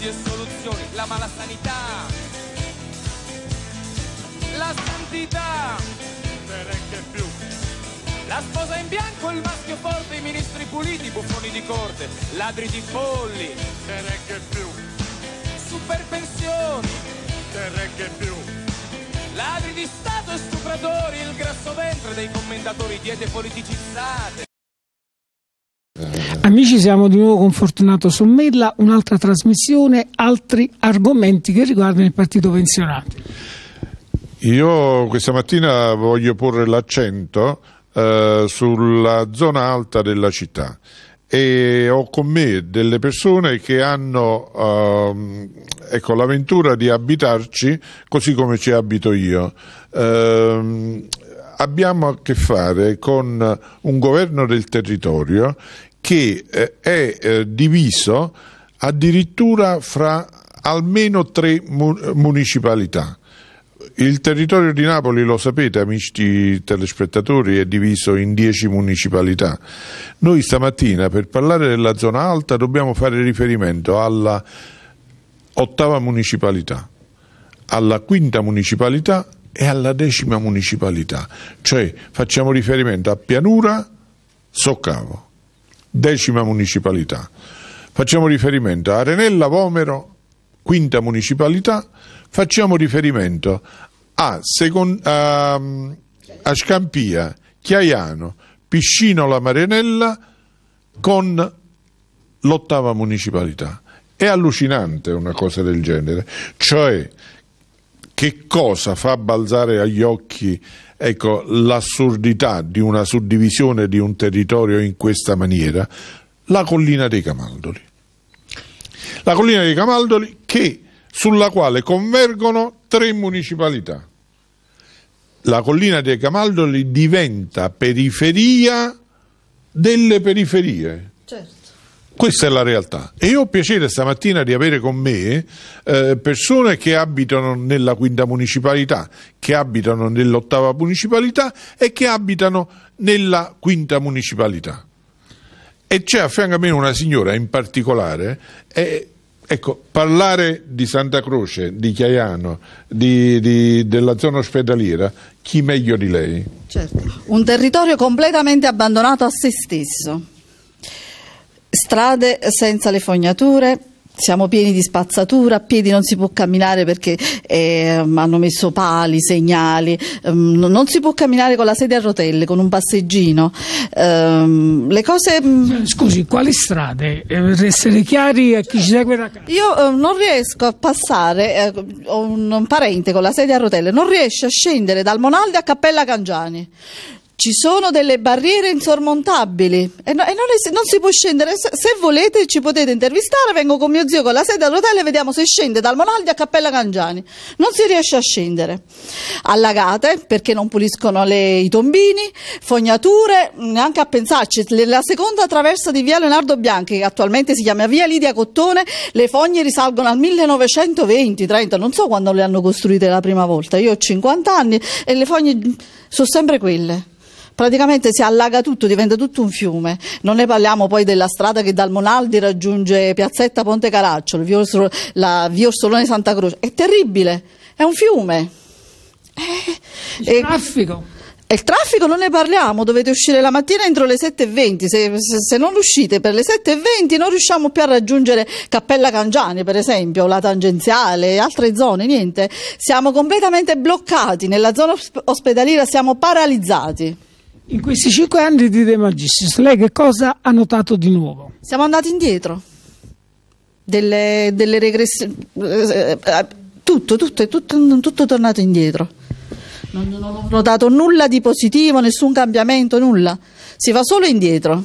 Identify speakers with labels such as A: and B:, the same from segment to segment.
A: tutti e soluzioni, la mala sanità, la santità, più. La sposa in bianco, il maschio forte, i ministri puliti, buffoni di corte, ladri di folli, più. Super pensioni, più. Ladri di Stato e stupratori,
B: il grasso ventre dei commendatori, diete politicizzate.
A: Amici, siamo di nuovo con Fortunato Sommella, un'altra trasmissione, altri argomenti che riguardano il partito pensionato.
C: Io questa mattina voglio porre l'accento eh, sulla zona alta della città e ho con me delle persone che hanno ehm, ecco, l'avventura di abitarci così come ci abito io. Eh, abbiamo a che fare con un governo del territorio che eh, è eh, diviso addirittura fra almeno tre municipalità. Il territorio di Napoli, lo sapete amici telespettatori, è diviso in dieci municipalità. Noi stamattina per parlare della zona alta dobbiamo fare riferimento alla ottava municipalità, alla quinta municipalità e alla decima municipalità, cioè facciamo riferimento a Pianura, Soccavo decima municipalità. Facciamo riferimento a Arenella Vomero, quinta municipalità, facciamo riferimento a, second, a, a Scampia, Chiaiano, Piscino La Marenella con l'ottava municipalità. È allucinante una cosa del genere, cioè che cosa fa balzare agli occhi Ecco, l'assurdità di una suddivisione di un territorio in questa maniera, la collina dei Camaldoli. La collina dei Camaldoli che, sulla quale convergono tre municipalità. La collina dei Camaldoli diventa periferia delle periferie. Certo. Questa è la realtà. E io ho piacere stamattina di avere con me eh, persone che abitano nella quinta municipalità, che abitano nell'ottava municipalità e che abitano nella quinta municipalità. E c'è a fianco a me una signora in particolare. Eh, ecco, parlare di Santa Croce, di Chiaiano, di, di, della zona ospedaliera, chi meglio di lei?
D: Certo, un territorio completamente abbandonato a se stesso strade senza le fognature, siamo pieni di spazzatura, a piedi non si può camminare perché eh, hanno messo pali, segnali, um, non si può camminare con la sedia a rotelle, con un passeggino. Um, le cose... Mm, Scusi, quali strade? Per eh, essere chiari a chi ci segue da casa. Io eh, non riesco a passare, eh, ho un, un, parente con la sedia a rotelle, non riesce a scendere dal Monalde a Cappella Cangiani ci sono delle barriere insormontabili e, no, e non, es- non, si può scendere. Se, se, volete ci potete intervistare, vengo con mio zio con la sedia all'hotel e vediamo se scende dal Monaldi a Cappella Cangiani. Non si riesce a scendere. Allagate perché non puliscono le, i tombini, fognature, neanche a pensarci. La seconda traversa di via Leonardo Bianchi, che attualmente si chiama via Lidia Cottone, le fogne risalgono al 1920-30, non so quando le hanno costruite la prima volta, io ho 50 anni e le fogne sono sempre quelle praticamente si allaga tutto, diventa tutto un fiume. Non ne parliamo poi della strada che dal Monaldi raggiunge Piazzetta Ponte Caracciolo, via, Orsolo, la, via Orsolone Santa Croce. È terribile, è un fiume. È, eh, Il traffico. E il traffico non ne parliamo, dovete uscire la mattina entro le 7.20, se, se, se, non uscite per le 7.20 non riusciamo più a raggiungere Cappella Cangiani per esempio, la tangenziale, altre zone, niente, siamo completamente bloccati, nella zona ospedaliera siamo paralizzati.
A: In questi cinque anni di De Magistris, lei che cosa ha notato di nuovo?
D: Siamo andati indietro. Delle, delle regressioni. Eh, eh, tutto, tutto, tutto, tutto tornato indietro. Non, non ho notato nulla di positivo, nessun cambiamento, nulla. Si va solo indietro.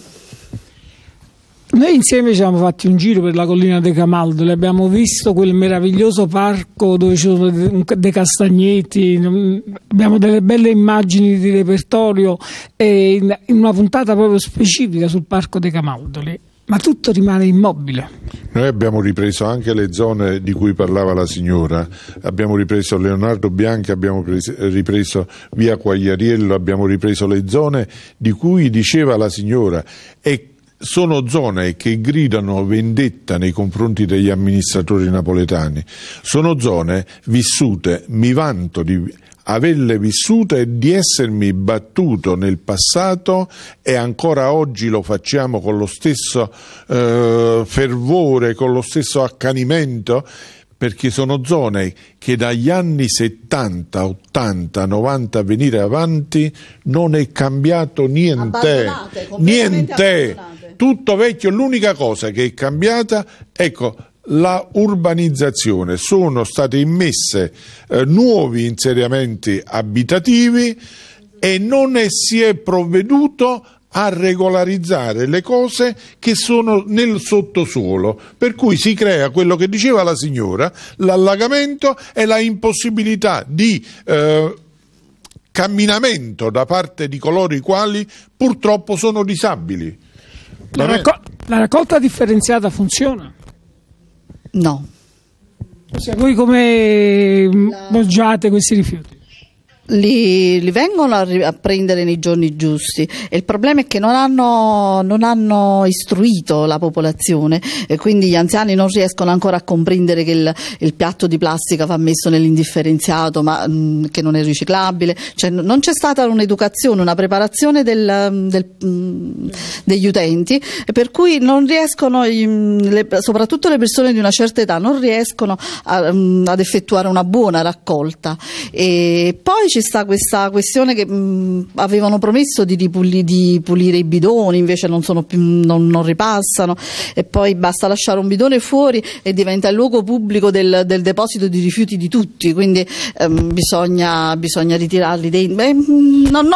D: Noi insieme ci siamo
A: fatti un giro per la collina dei Camaldoli, abbiamo visto quel meraviglioso parco dove ci sono dei castagneti, mm, abbiamo delle belle immagini di repertorio e in una puntata proprio specifica sul parco dei Camaldoli ma tutto rimane
C: immobile. Noi abbiamo ripreso anche le zone di cui parlava la signora, abbiamo ripreso Leonardo Bianchi, abbiamo ripreso Via Quagliariello, abbiamo ripreso le zone di cui diceva la signora e sono zone che gridano vendetta nei confronti degli amministratori napoletani, sono zone vissute, mi vanto di averle vissute e di essermi battuto nel passato e ancora oggi lo facciamo con lo stesso eh, fervore, con lo stesso accanimento perché sono zone che dagli anni 70, 80, 90 a venire avanti non è cambiato niente, niente tutto vecchio, l'unica cosa che è cambiata, ecco, la urbanizzazione, sono state immesse eh, nuovi insediamenti abitativi e non è, si è provveduto a regolarizzare le cose che sono nel sottosuolo, per cui si crea quello che diceva la signora, l'allagamento e la impossibilità di eh, camminamento da parte di coloro i quali purtroppo sono disabili la, raccol- la raccolta differenziata
D: funziona? No. Se cioè, voi come la... boggiate questi rifiuti? Li, li, vengono a, a, prendere nei giorni giusti e il problema è che non hanno, non hanno istruito la popolazione e quindi gli anziani non riescono ancora a comprendere che il, il piatto di plastica va messo nell'indifferenziato ma mh, mm, che non è riciclabile cioè, non c'è stata un'educazione, una preparazione del, mm, del, mh, mm, degli utenti per cui non riescono mh, le, soprattutto le persone di una certa età non riescono a, ad effettuare una buona raccolta e poi ci sta questa questione che mh, mm, avevano promesso di, ripuli, di, pulire i bidoni, invece non, più, non, non, ripassano e poi basta lasciare un bidone fuori e diventa il luogo pubblico del, del deposito di rifiuti di tutti, quindi ehm, bisogna, bisogna, ritirarli. Dei, beh, mm, non,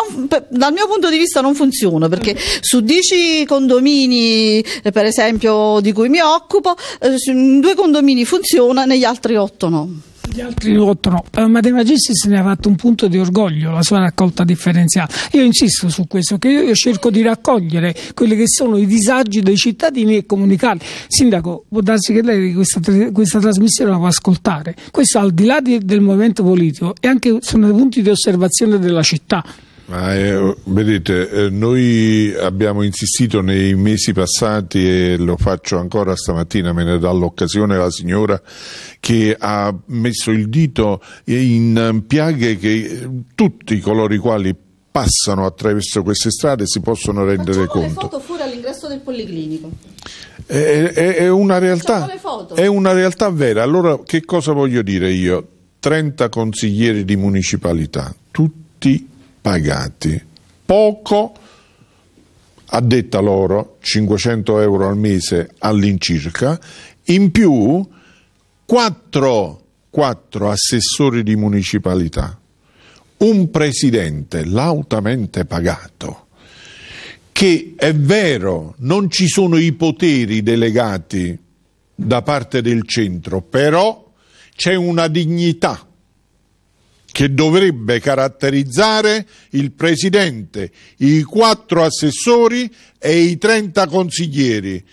D: dal mio punto di vista non funziona perché su 10 condomini, eh, per esempio, di cui mi occupo, eh, due condomini funziona, negli altri 8 no gli altri 8
A: no. Ma De Magistris ne ha fatto un punto di orgoglio, la sua raccolta differenziata. Io insisto su questo, che io cerco di raccogliere quelli che sono i disagi dei cittadini e comunicarli. Sindaco, può darsi che lei questa, questa trasmissione la può ascoltare. Questo al di là di, del movimento politico e anche sono dei punti di osservazione della città.
C: Ma, eh, vedete, eh, noi abbiamo insistito nei mesi passati e lo faccio ancora stamattina, me ne dà l'occasione la signora che ha messo il dito in piaghe che tutti coloro i quali passano attraverso queste strade si possono rendere Facciamo conto. Le
D: foto fuori all'ingresso del policlinico.
C: È, eh, eh, è, è, una realtà, è una realtà vera. Allora che cosa voglio dire io? 30 consiglieri di municipalità, tutti pagati poco, a detta loro 500 euro al mese all'incirca, in più 4, 4 assessori di municipalità, un presidente lautamente pagato che è vero non ci sono i poteri delegati da parte del centro, però c'è una dignità che dovrebbe caratterizzare il presidente, i quattro assessori e i 30 consiglieri,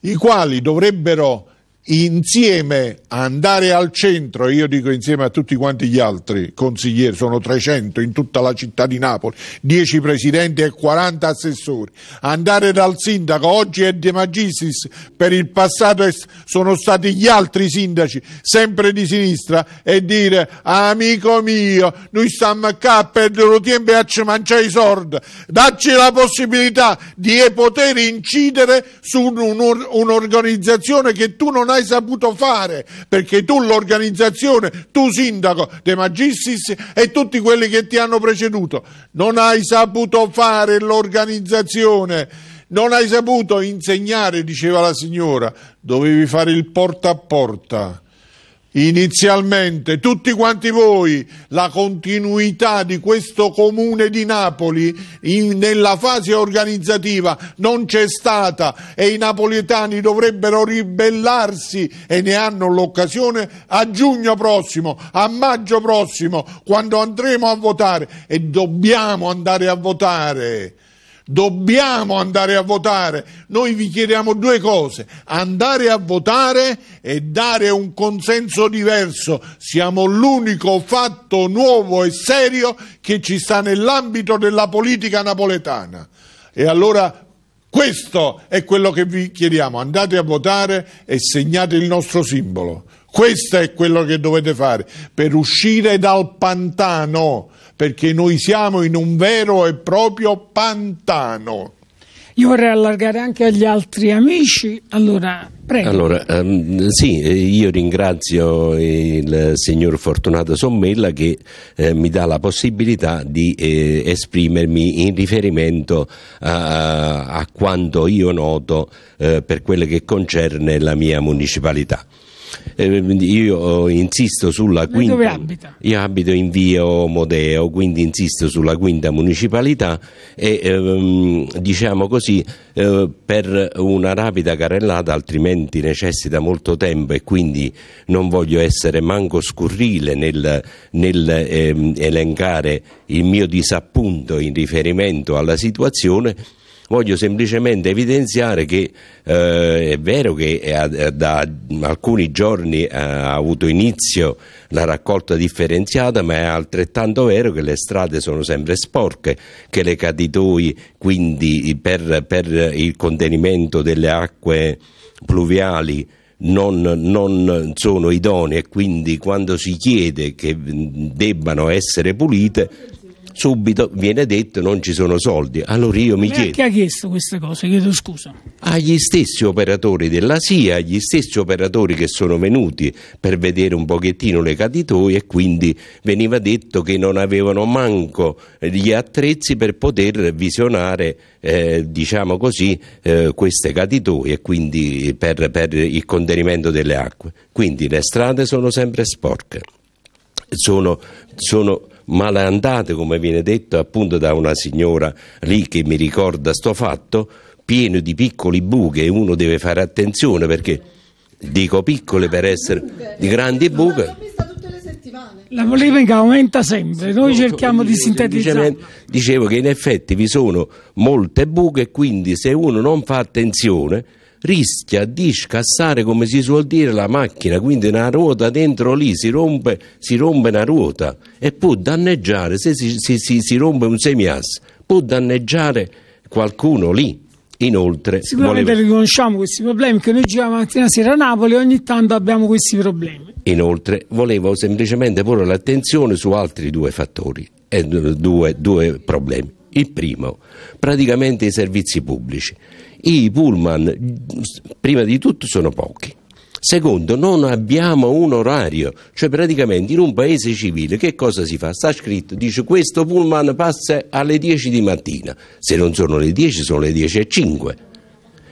C: i quali dovrebbero insieme a andare al centro, io dico insieme a tutti quanti gli altri consiglieri, sono 300 in tutta la città di Napoli, 10 presidenti e 40 assessori, andare dal sindaco, oggi è De Magistris, per il passato sono stati gli altri sindaci, sempre di sinistra, e dire amico mio, noi stiamo qua a perdere tempo e a ci mangiare i soldi, dacci la possibilità di poter incidere su un'organizzazione che tu non hai l'hai saputo fare, perché tu l'organizzazione, tu sindaco, De Magistris e tutti quelli che ti hanno preceduto, non hai saputo fare l'organizzazione. Non hai saputo insegnare, diceva la signora, dovevi fare il porta a porta inizialmente tutti quanti voi la continuità di questo comune di Napoli in, nella fase organizzativa non c'è stata e i napoletani dovrebbero ribellarsi e ne hanno l'occasione a giugno prossimo, a maggio prossimo, quando andremo a votare e dobbiamo andare a votare dobbiamo andare a votare. Noi vi chiediamo due cose, andare a votare e dare un consenso diverso. Siamo l'unico fatto nuovo e serio che ci sta nell'ambito della politica napoletana. E allora questo è quello che vi chiediamo, andate a votare e segnate il nostro simbolo. Questo è quello che dovete fare per uscire dal pantano perché noi siamo in un vero e proprio pantano.
A: Io vorrei allargare anche agli altri amici, allora
B: prego. Allora, um, sì, eh, io ringrazio il signor Fortunato Sommella che eh, mi dà la possibilità di eh, esprimermi in riferimento a, a quanto io noto eh, per quello che concerne la mia municipalità. Eh, io insisto sulla quinta. Dove abita? Io abito in via Omodeo, quindi insisto sulla quinta municipalità e ehm, diciamo così eh, per una rapida carrellata, altrimenti necessita molto tempo e quindi non voglio essere manco scurrile nel, nel ehm, elencare il mio disappunto in riferimento alla situazione Voglio semplicemente evidenziare che eh, è vero che ha, da alcuni giorni eh, ha avuto inizio la raccolta differenziata, ma è altrettanto vero che le strade sono sempre sporche, che le caditoie quindi per, per il contenimento delle acque pluviali non, non, sono idonee e quindi quando si chiede che debbano essere pulite subito viene detto non ci sono soldi. Allora io mi Ma chiedo... Chi
A: ha chiesto queste cose? Chiedo scusa.
B: Agli stessi operatori della SIA, agli stessi operatori che sono venuti per vedere un pochettino le caditoie e quindi veniva detto che non avevano manco gli attrezzi per poter visionare, eh, diciamo così, eh, queste caditoie e quindi per, per il contenimento delle acque. Quindi le strade sono sempre sporche. Sono, sono, malandate, come viene detto appunto da una signora lì che mi ricorda sto fatto, pieno di piccoli buche e uno deve fare attenzione perché dico piccole per essere di grandi buche.
A: La polemica aumenta sempre, noi cerchiamo di sintetizzare.
B: Dicevo che in effetti vi sono molte buche e quindi se uno non fa attenzione rischia di scassare come si suol dire la macchina, quindi una ruota dentro lì si rompe, si rompe una ruota e può danneggiare, se si, si, si, si rompe un semias, può danneggiare qualcuno lì. Inoltre, sicuramente volevo...
A: riconosciamo questi problemi che noi giriamo mattina sera a Napoli e ogni tanto abbiamo questi problemi.
B: Inoltre, volevo semplicemente porre l'attenzione su altri due fattori e due, due problemi. Il primo, praticamente i servizi pubblici i pullman, prima di tutto, sono pochi. Secondo, non abbiamo un orario, cioè praticamente in un paese civile che cosa si fa? Sta scritto, dice questo pullman passa alle 10 di mattina, se non sono le 10 sono le 10 e 5,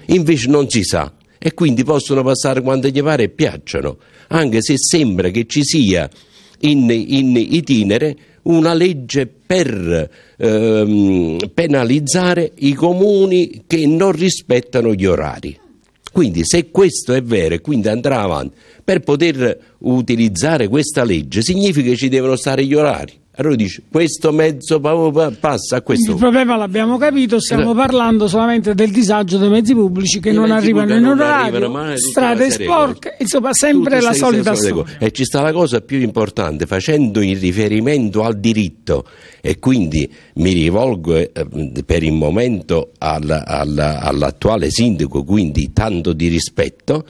B: invece non si sa e quindi possono passare quando gli pare e piacciono, anche se sembra che ci sia in, in itinere una legge per ehm, penalizzare i comuni che non rispettano gli orari. Quindi se questo è vero e quindi andrà avanti, per poter utilizzare questa legge significa che ci devono stare gli orari. Allora dice, questo mezzo passa a questo. Il
A: problema l'abbiamo capito, stiamo no. parlando solamente del disagio dei mezzi pubblici che non arrivano in orario, strade sporche, insomma sempre la solita storia.
B: E ci sta la cosa più importante, facendo in riferimento al diritto e quindi mi rivolgo eh, per il momento al, al, all'attuale sindaco, quindi tanto di rispetto,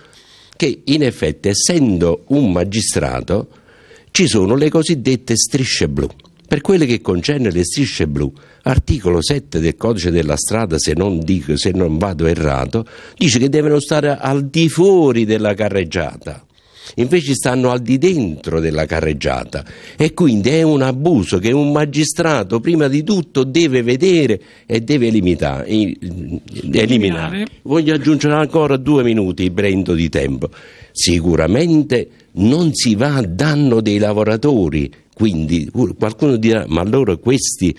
B: che in effetti essendo un magistrato ci sono le cosiddette strisce blu. Per quelle che concerne le strisce blu, articolo 7 del codice della strada, se non, dico, se non vado errato, dice che devono stare al di fuori della carreggiata invece stanno al di dentro della carreggiata e quindi è un abuso che un magistrato prima di tutto deve vedere e deve limitare, eliminare. Voglio aggiungere ancora due minuti, prendo di tempo. Sicuramente non si va a danno dei lavoratori, quindi qualcuno dirà ma allora questi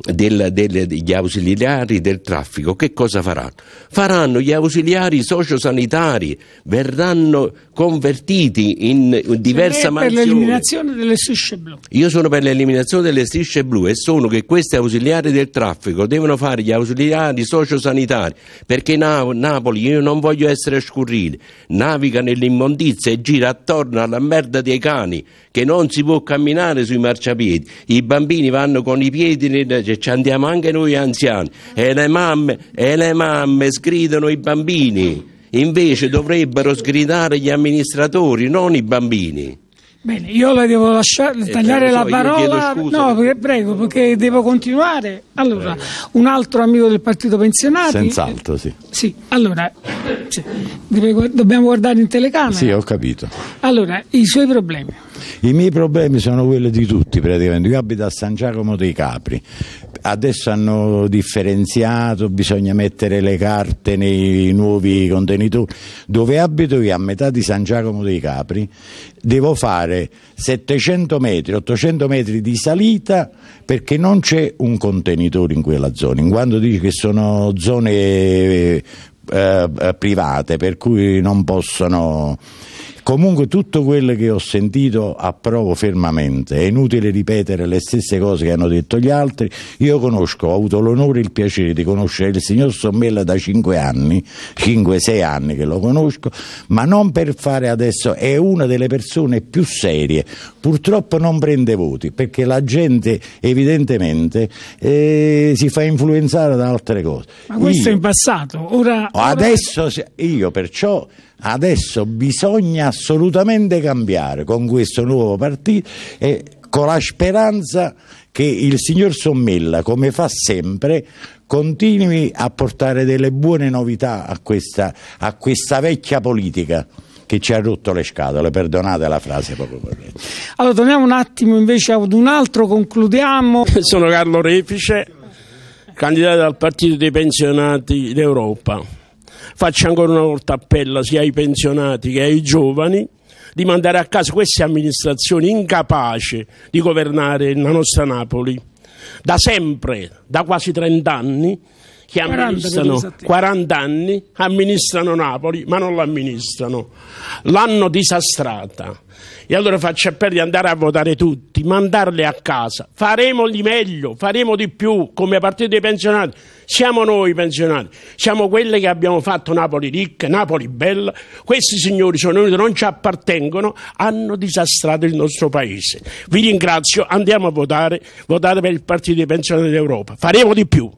B: del, del, degli ausiliari del traffico, che cosa faranno? Faranno gli ausiliari sociosanitari, verranno convertiti in diversa maniera. per
A: l'eliminazione delle strisce blu.
B: Io sono per l'eliminazione delle strisce blu e sono che questi ausiliari del traffico devono fare gli ausiliari sociosanitari, perché Na- Napoli, io non voglio essere scurrile, naviga nell'immondizia e gira attorno alla merda dei cani che non si può camminare sui marciapiedi, i bambini vanno con i piedi, cioè, ci andiamo anche noi anziani e le mamme, e le mamme sgridano i bambini. Invece dovrebbero sgridare gli amministratori, non i bambini.
A: Bene, io la devo lasciare, eh, tagliare eh, so, la parola. No, perché, prego, perché devo continuare. Allora, prego. un altro amico del partito pensionato. Senz'altro, sì. Sì, allora, cioè,
E: dobbiamo guardare in telecamera. Sì, ho capito.
A: Allora, i suoi problemi?
E: I miei problemi sono quelli di tutti praticamente. Io abito a San Giacomo dei Capri. Adesso hanno differenziato, bisogna mettere le carte nei nuovi contenitori. Dove abito io, a metà di San Giacomo dei Capri, devo fare 700 metri, 800 metri di salita perché non c'è un contenitore in quella zona. In quanto dice che sono zone eh, eh, eh, private per cui non possono Comunque tutto quello che ho sentito approvo fermamente, è inutile ripetere le stesse cose che hanno detto gli altri, io conosco, ho avuto l'onore e il piacere di conoscere il signor Sommella da 5 anni, 5-6 anni che lo conosco, ma non per fare adesso, è una delle persone più serie, purtroppo non prende voti perché la gente evidentemente eh, si fa influenzare da altre cose. Ma questo io, è in
A: passato, ora... Adesso
E: ora... io perciò adesso bisogna assolutamente cambiare con questo nuovo partito e con la speranza che il signor Sommella, come fa sempre, continui a portare delle buone novità a questa, a questa vecchia politica che ci ha rotto le scatole, perdonate la frase proprio corretta.
A: Allora torniamo un attimo
B: invece ad un altro, concludiamo. Sono Carlo Refice, candidato al Partito dei Pensionati d'Europa faccio ancora una volta appello sia ai pensionati che ai giovani di mandare a casa queste amministrazioni incapaci di governare la nostra Napoli. Da sempre, da quasi 30 anni, che amministrano 40 anni, amministrano Napoli, ma non l'amministrano. L'hanno disastrata. E allora faccia per di andare a votare tutti, mandarli a casa. Faremo di meglio, faremo di più come partito dei pensionati. Siamo noi pensionati, siamo quelli che abbiamo fatto Napoli ricca, Napoli bella. Questi signori sono venuti, non ci appartengono, hanno disastrato il nostro paese. Vi ringrazio, andiamo a votare, votate per il partito dei pensionati d'Europa. Faremo di più.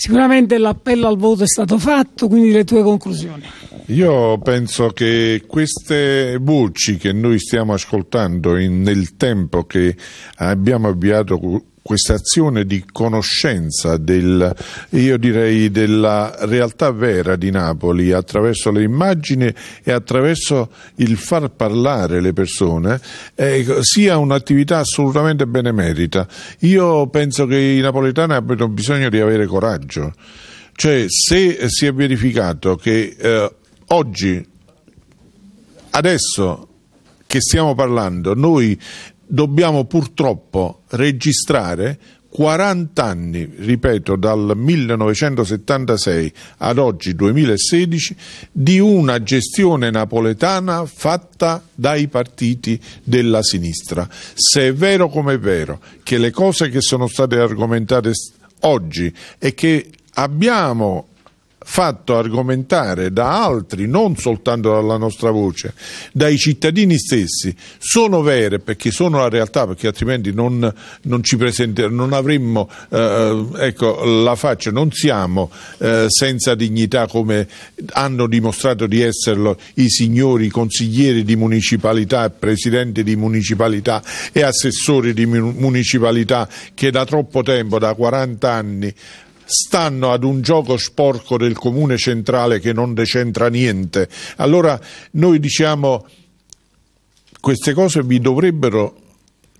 A: Sicuramente l'appello al voto è stato fatto, quindi le tue conclusioni.
C: Io penso che queste voci che noi stiamo ascoltando in, nel tempo che abbiamo avviato questa azione di conoscenza del, direi, della realtà vera di Napoli attraverso le immagini e attraverso il far parlare le persone eh, sia un'attività assolutamente benemerita. Io penso che i napoletani abbiano bisogno di avere coraggio. Cioè, se si è verificato che eh, oggi, adesso che stiamo parlando, noi dobbiamo purtroppo registrare 40 anni, ripeto, dal 1976 ad oggi 2016, di una gestione napoletana fatta dai partiti della sinistra. Se è vero come è vero che le cose che sono state argomentate oggi e che abbiamo fatto argomentare da altri, non soltanto dalla nostra voce, dai cittadini stessi, sono vere perché sono la realtà, perché altrimenti non, non ci presenteremo, non avremmo eh, eh, ecco, la faccia, non siamo eh, senza dignità come hanno dimostrato di esserlo i signori consiglieri di municipalità, presidenti di municipalità e assessori di municipalità che da troppo tempo, da 40 anni, stanno ad un gioco sporco del comune centrale che non decentra niente. Allora noi diciamo queste cose vi dovrebbero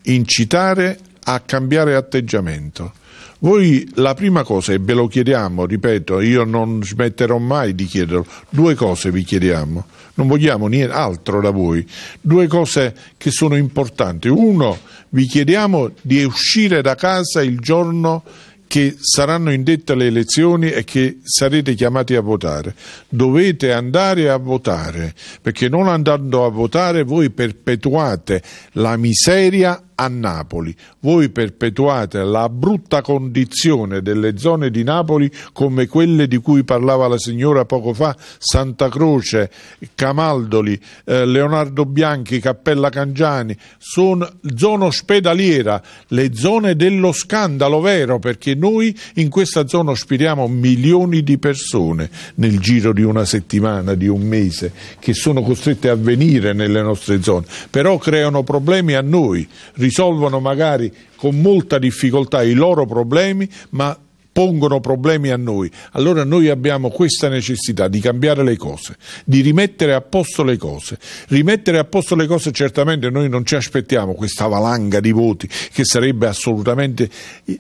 C: incitare a cambiare atteggiamento. Voi la prima cosa, e ve lo chiediamo, ripeto, io non smetterò mai di chiederlo, due cose vi chiediamo, non vogliamo niente altro da voi, due cose che sono importanti. Uno, vi chiediamo di uscire da casa il giorno che saranno indette le elezioni e che sarete chiamati a votare. Dovete andare a votare, perché non andando a votare voi perpetuate la miseria a Napoli. Voi perpetuate la brutta condizione delle zone di Napoli come quelle di cui parlava la signora poco fa, Santa Croce, Camaldoli, eh, Leonardo Bianchi, Cappella Cangiani, sono zone ospedaliera, le zone dello scandalo vero, perché noi in questa zona ospitiamo milioni di persone nel giro di una settimana, di un mese, che sono costrette a venire nelle nostre zone, però creano problemi a noi risolvono magari con molta difficoltà i loro problemi, ma pongono problemi a noi. Allora noi abbiamo questa necessità di cambiare le cose, di rimettere a posto le cose. Rimettere a posto le cose certamente noi non ci aspettiamo questa valanga di voti che sarebbe assolutamente eh,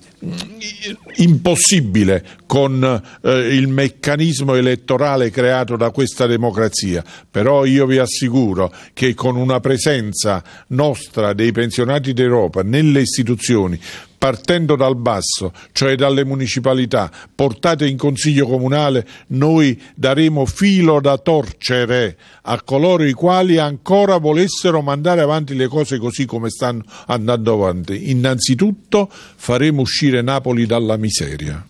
C: impossibile con eh, il meccanismo elettorale creato da questa democrazia. Però io vi assicuro che con una presenza nostra dei pensionati d'Europa nelle istituzioni partendo dal basso, cioè dalle municipalità, portate in Consiglio Comunale, noi daremo filo da torcere a coloro i quali ancora volessero mandare avanti le cose così come stanno andando avanti. Innanzitutto faremo uscire Napoli dalla miseria.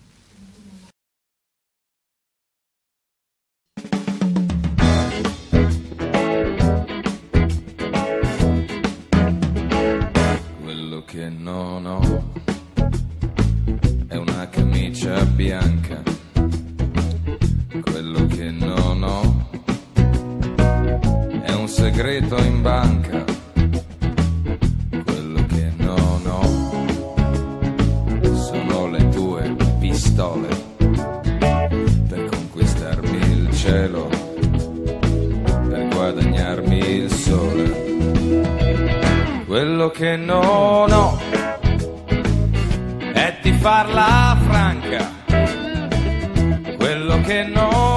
A: camicia bianca, quello che non ho è un segreto in banca, quello che non ho sono le tue pistole per conquistarmi il cielo, per guadagnarmi il sole. Quello che non ho è di farla que no